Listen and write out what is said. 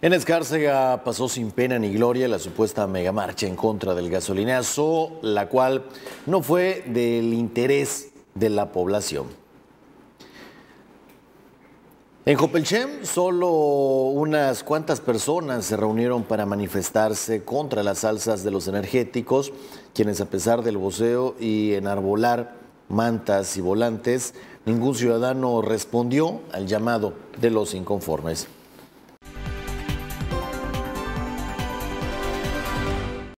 En Escárcega pasó sin pena ni gloria la supuesta megamarcha en contra del gasolinazo, la cual no fue del interés de la población. En Jopelchem, solo unas cuantas personas se reunieron para manifestarse contra las alzas de los energéticos, quienes a pesar del voceo y enarbolar mantas y volantes, ningún ciudadano respondió al llamado de los inconformes.